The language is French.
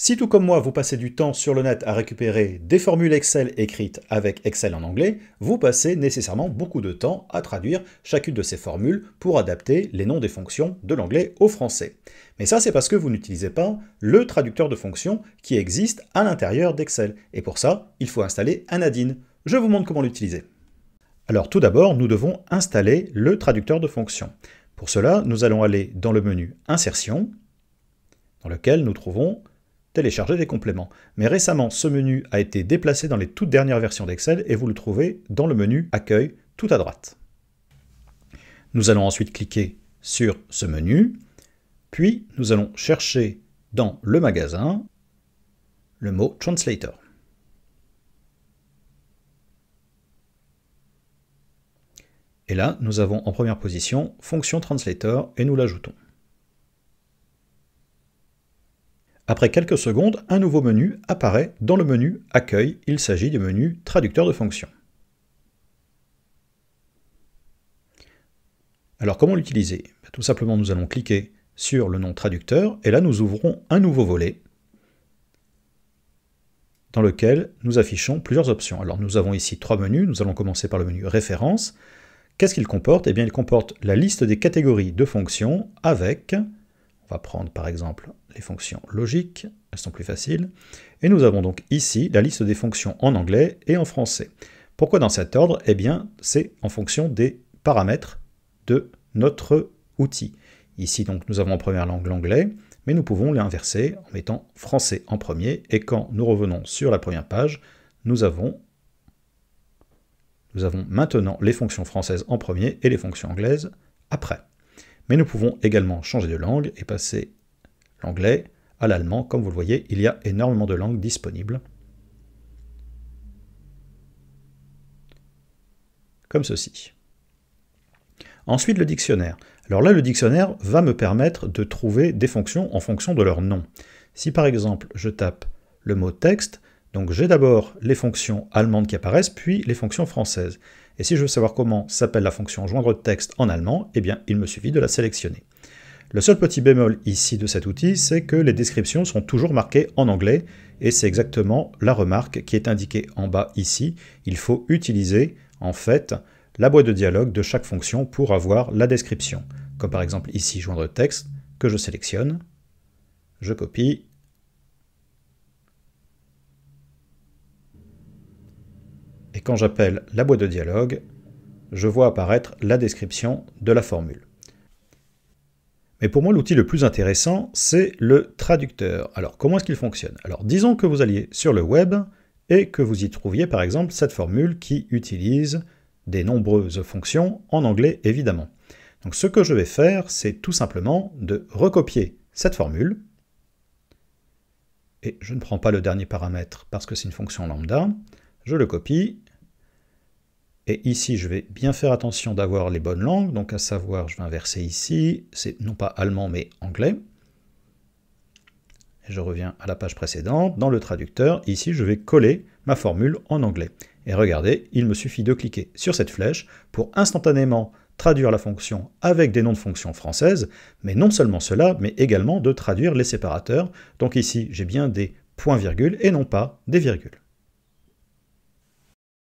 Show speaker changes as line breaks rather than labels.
Si tout comme moi, vous passez du temps sur le net à récupérer des formules Excel écrites avec Excel en anglais, vous passez nécessairement beaucoup de temps à traduire chacune de ces formules pour adapter les noms des fonctions de l'anglais au français. Mais ça, c'est parce que vous n'utilisez pas le traducteur de fonctions qui existe à l'intérieur d'Excel. Et pour ça, il faut installer un add-in. Je vous montre comment l'utiliser. Alors tout d'abord, nous devons installer le traducteur de fonctions. Pour cela, nous allons aller dans le menu Insertion, dans lequel nous trouvons télécharger des compléments. Mais récemment, ce menu a été déplacé dans les toutes dernières versions d'Excel et vous le trouvez dans le menu Accueil tout à droite. Nous allons ensuite cliquer sur ce menu, puis nous allons chercher dans le magasin le mot Translator. Et là, nous avons en première position Fonction Translator et nous l'ajoutons. Après quelques secondes, un nouveau menu apparaît dans le menu Accueil. Il s'agit du menu Traducteur de fonctions. Alors comment l'utiliser ben, Tout simplement, nous allons cliquer sur le nom traducteur et là, nous ouvrons un nouveau volet dans lequel nous affichons plusieurs options. Alors nous avons ici trois menus. Nous allons commencer par le menu Référence. Qu'est-ce qu'il comporte Eh bien, il comporte la liste des catégories de fonctions avec, on va prendre par exemple les fonctions logiques, elles sont plus faciles. Et nous avons donc ici la liste des fonctions en anglais et en français. Pourquoi dans cet ordre Eh bien, c'est en fonction des paramètres de notre outil. Ici, donc, nous avons en première langue l'anglais, mais nous pouvons l'inverser en mettant français en premier. Et quand nous revenons sur la première page, nous avons, nous avons maintenant les fonctions françaises en premier et les fonctions anglaises après. Mais nous pouvons également changer de langue et passer l'anglais, à l'allemand. Comme vous le voyez, il y a énormément de langues disponibles. Comme ceci. Ensuite, le dictionnaire. Alors là, le dictionnaire va me permettre de trouver des fonctions en fonction de leur nom. Si par exemple, je tape le mot texte, donc j'ai d'abord les fonctions allemandes qui apparaissent, puis les fonctions françaises. Et si je veux savoir comment s'appelle la fonction joindre texte en allemand, eh bien, il me suffit de la sélectionner. Le seul petit bémol ici de cet outil, c'est que les descriptions sont toujours marquées en anglais, et c'est exactement la remarque qui est indiquée en bas ici. Il faut utiliser, en fait, la boîte de dialogue de chaque fonction pour avoir la description. Comme par exemple ici, joindre texte, que je sélectionne, je copie, et quand j'appelle la boîte de dialogue, je vois apparaître la description de la formule. Mais pour moi, l'outil le plus intéressant, c'est le traducteur. Alors, comment est-ce qu'il fonctionne Alors, disons que vous alliez sur le web et que vous y trouviez, par exemple, cette formule qui utilise des nombreuses fonctions, en anglais évidemment. Donc, ce que je vais faire, c'est tout simplement de recopier cette formule. Et je ne prends pas le dernier paramètre parce que c'est une fonction lambda. Je le copie, et ici, je vais bien faire attention d'avoir les bonnes langues, donc à savoir, je vais inverser ici, c'est non pas allemand mais anglais. Et je reviens à la page précédente, dans le traducteur, ici je vais coller ma formule en anglais. Et regardez, il me suffit de cliquer sur cette flèche pour instantanément traduire la fonction avec des noms de fonctions françaises, mais non seulement cela, mais également de traduire les séparateurs. Donc ici, j'ai bien des points-virgules et non pas des virgules.